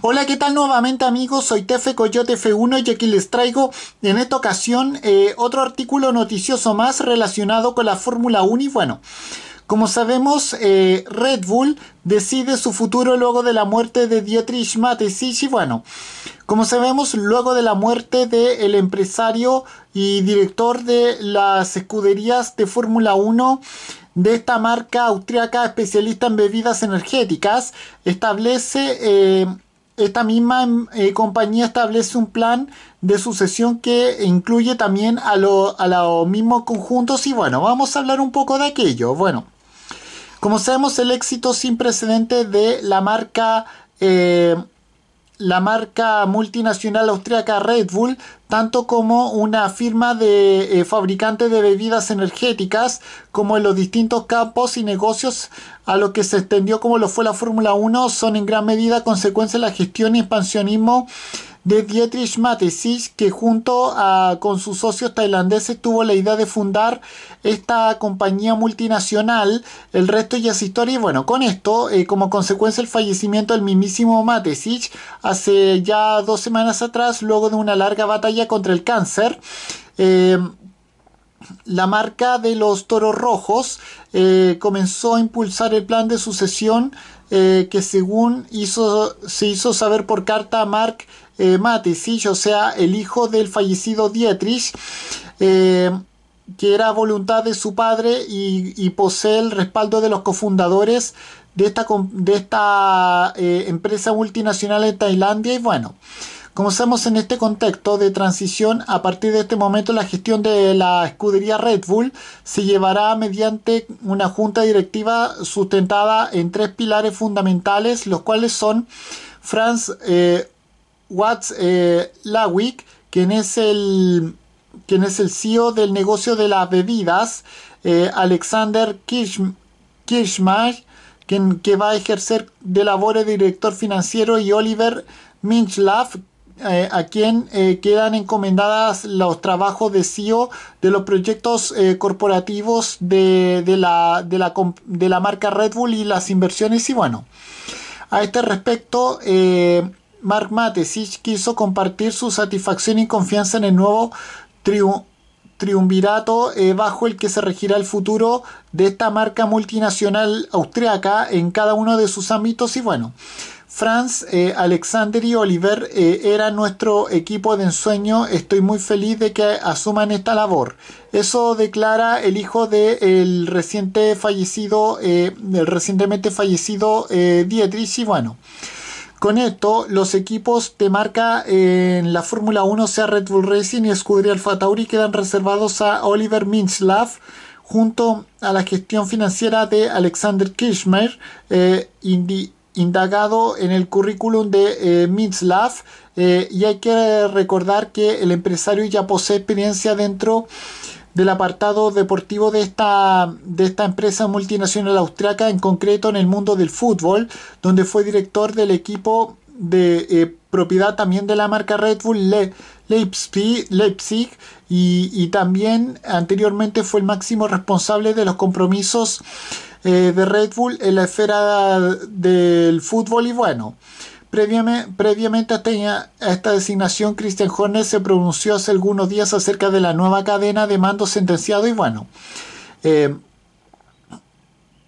Hola, ¿qué tal nuevamente amigos? Soy Tefe Coyote F1 y aquí les traigo en esta ocasión eh, otro artículo noticioso más relacionado con la Fórmula 1 y bueno, como sabemos eh, Red Bull decide su futuro luego de la muerte de Dietrich Mateschitz y bueno, como sabemos luego de la muerte del empresario y director de las escuderías de Fórmula 1 de esta marca austriaca especialista en bebidas energéticas establece eh, esta misma eh, compañía establece un plan de sucesión que incluye también a, los mismos conjuntos y bueno, vamos a hablar un poco de aquello. Bueno, como sabemos el éxito sin precedentes de la marca eh, la marca multinacional austriaca Red Bull, tanto como una firma de eh, fabricantes fabricante de bebidas energéticas, como en los distintos campos y negocios a los que se extendió como lo fue la Fórmula 1, son en gran medida consecuencia de la gestión y expansionismo de Dietrich Matesich... que junto ah, con sus socios tailandeses tuvo la idea de fundar esta compañía multinacional. El resto ya es historia. Y bueno, con esto, eh, como consecuencia el fallecimiento del mismísimo Matesich... hace ya dos semanas atrás, luego de una larga batalla contra el cáncer. Eh, la marca de los toros rojos eh, comenzó a impulsar el plan de sucesión que según hizo, se hizo saber por carta a Mark eh, Matisich, o sea, el hijo del fallecido Dietrich, eh, que era voluntad de su padre y, posee el respaldo de los cofundadores de esta, de esta eh, empresa multinacional en Tailandia. Y bueno, como sabemos en este contexto de transición, a partir de este momento la gestión de la escudería Red Bull se llevará mediante una junta directiva sustentada en tres pilares fundamentales, los cuales son Franz eh, Watts eh, Lawick, quien es el quien es el CEO del negocio de las bebidas, eh, Alexander Kishmash, quien que va a ejercer de labores de director financiero, y Oliver Minchlaff, eh, a quien eh, quedan encomendadas los trabajos de CEO de los proyectos corporativos de, la, de, la, de, la, marca Red Bull y las inversiones. Y bueno, a este respecto... Mark Matesich quiso compartir su satisfacción y confianza en el nuevo triunvirato eh, bajo el que se regirá el futuro de esta marca multinacional austriaca en cada uno de sus ámbitos y bueno. Franz, eh, Alexander y Oliver eh, eran nuestro equipo de ensueño. Estoy muy feliz de que asuman esta labor. Eso declara el hijo del reciente fallecido, recientemente fallecido Dietrich. Y bueno, con esto, los equipos de marca eh, en la Fórmula 1, sea Red Bull Racing y Scuderia Alfa Tauri, quedan reservados a Oliver Minslav junto a la gestión financiera de Alexander Kirchner, eh, indagado en el currículum de eh, eh, y hay que recordar que el empresario ya posee experiencia dentro del apartado deportivo de esta, de esta empresa multinacional austriaca, en concreto en el mundo del fútbol, donde fue director del equipo de eh, propiedad también de la marca Red Bull Leipzig, Leipzig y, también anteriormente fue el máximo responsable de los compromisos eh, de Red Bull en la esfera del fútbol y bueno. Previamente a esta designación, Christian Horner se pronunció hace algunos días acerca de la nueva cadena de mando sentenciado y bueno, eh,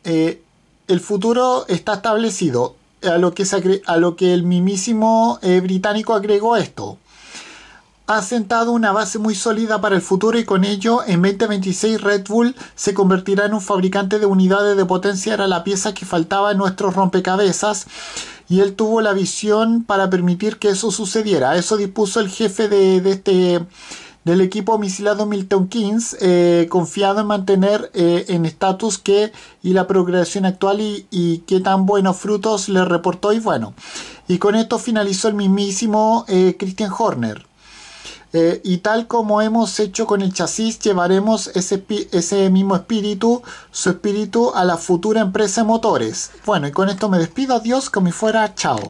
eh, el futuro está establecido, a lo que, a lo que el mismísimo eh, británico agregó esto. Ha sentado una base muy sólida para el futuro y con ello en 2026 Red Bull se convertirá en un fabricante de unidades de potencia, era la pieza que faltaba en nuestros rompecabezas y él tuvo la visión para permitir que eso sucediera. Eso dispuso el jefe de, este del equipo misilado Milton Keynes, eh, confiado en mantener eh, en estatus que y la progresión actual y, qué tan buenos frutos le reportó y bueno. Y con esto finalizó el mismísimo eh, Christian Horner. Eh, y tal como hemos hecho con el chasis, llevaremos ese, ese, mismo espíritu, su espíritu, a la futura empresa de motores. Bueno, y con esto me despido. Adiós, como fuera. Chao.